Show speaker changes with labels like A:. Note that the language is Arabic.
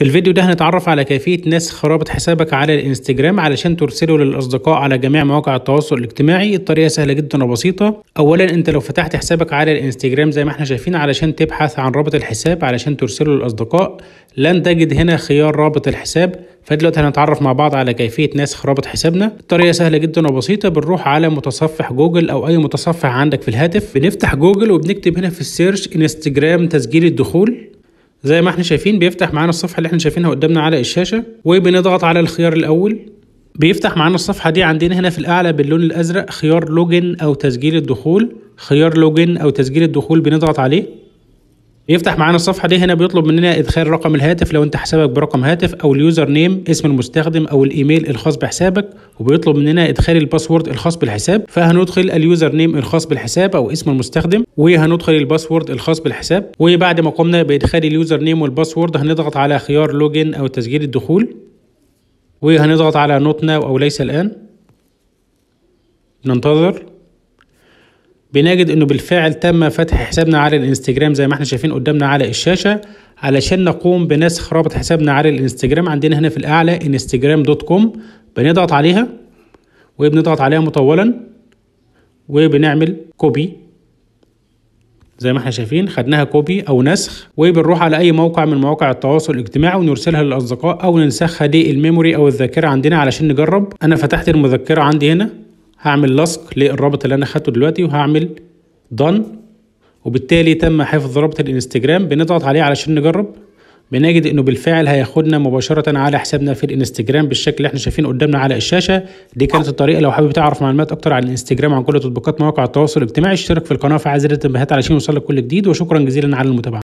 A: في الفيديو ده هنتعرف على كيفية نسخ رابط حسابك على الانستجرام علشان ترسله للأصدقاء على جميع مواقع التواصل الاجتماعي الطريقة سهلة جدا وبسيطة أولا أنت لو فتحت حسابك على الانستجرام زي ما احنا شايفين علشان تبحث عن رابط الحساب علشان ترسله للأصدقاء لن تجد هنا خيار رابط الحساب فدلوقتي هنتعرف مع بعض على كيفية نسخ رابط حسابنا الطريقة سهلة جدا وبسيطة بنروح على متصفح جوجل أو أي متصفح عندك في الهاتف بنفتح جوجل وبنكتب هنا في السيرش انستجرام تسجيل الدخول زي ما احنا شايفين بيفتح معانا الصفحة اللي احنا شايفينها قدامنا على الشاشة وبنضغط على الخيار الأول بيفتح معانا الصفحة دي عندنا هنا في الأعلى باللون الأزرق خيار لوجن أو تسجيل الدخول خيار لوجن أو تسجيل الدخول بنضغط عليه يفتح معانا الصفحه دي هنا بيطلب مننا ادخال رقم الهاتف لو انت حسابك برقم هاتف او اليوزر نيم اسم المستخدم او الايميل الخاص بحسابك وبيطلب مننا ادخال الباسورد الخاص بالحساب فهندخل اليوزر نيم الخاص بالحساب او اسم المستخدم وهندخل الباسورد الخاص بالحساب وبعد ما قمنا بادخال اليوزر نيم والباسورد هنضغط على خيار لوجن او تسجيل الدخول وهنضغط على نوت ناو او ليس الان ننتظر بنجد انه بالفعل تم فتح حسابنا على الانستجرام زي ما احنا شايفين قدامنا على الشاشة علشان نقوم بنسخ رابط حسابنا على الانستجرام عندنا هنا في الاعلى انستجرام دوت كوم بنضغط عليها وبنضغط عليها مطولا وبنعمل كوبي زي ما احنا شايفين خدناها كوبي او نسخ وبنروح على اي موقع من مواقع التواصل الاجتماعي ونرسلها للاصدقاء او ننسخها للميموري او الذاكره عندنا علشان نجرب انا فتحت المذكره عندي هنا هعمل لصق للرابط اللي انا اخدته دلوقتي وهعمل دن وبالتالي تم حفظ رابط الانستجرام بنضغط عليه علشان نجرب بنجد انه بالفعل هياخدنا مباشره على حسابنا في الانستجرام بالشكل اللي احنا شايفينه قدامنا على الشاشه دي كانت الطريقه لو حابب تعرف معلومات اكتر عن الانستجرام وعن كل تطبيقات مواقع التواصل الاجتماعي اشترك في القناه وفعل زر التنبيهات علشان يوصلك كل جديد وشكرا جزيلا على المتابعه